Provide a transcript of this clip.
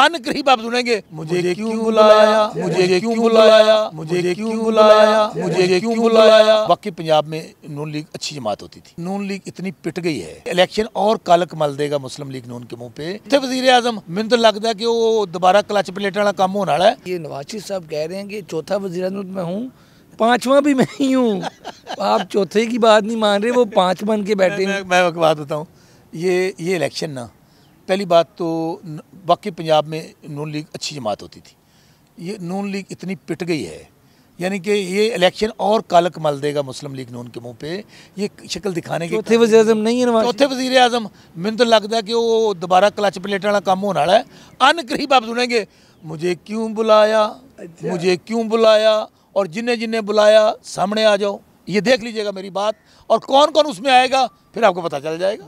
अन बाप सुनेंगे मुझे क्यों बुलाया मुझे क्यों बुलाया मुझे क्यों बुलाया मुझे क्यों बुलाया बाकी पंजाब में नून लीग अच्छी जमात होती थी नून लीग इतनी पिट गई है इलेक्शन और कालक मल देगा मुस्लिम लीग नून के मुंह पे इतने वजीर आजम मैं तो लगता है कि वो दोबारा क्लच प्लेट वाला काम होने वाला है ये नवाशी साहब कह रहे हैं कि चौथा वजीर मैं हूँ पांचवा भी मैं ही हूँ आप चौथे की बात नहीं मान रहे वो पांच बन के बैठे मैं बात बताऊँ ये ये इलेक्शन ना पहली बात तो बाकी पंजाब में नून लीग अच्छी जमात होती थी ये नून लीग इतनी पिट गई है यानी कि ये इलेक्शन और कालक मल देगा मुस्लिम लीग नून के मुंह पे ये शक्ल दिखाने के चौथे वजी अजम नहीं है चौथे वजीर अजम मैंने तो लगता है कि वो दोबारा क्लच प्लेट वाला काम होने वाला है अन करीब आप सुनेंगे मुझे क्यों बुलाया अच्छा। मुझे क्यों बुलाया और जिन्हें जिन्हें बुलाया सामने आ जाओ ये देख लीजिएगा मेरी बात और कौन कौन उसमें आएगा फिर आपको पता चल जाएगा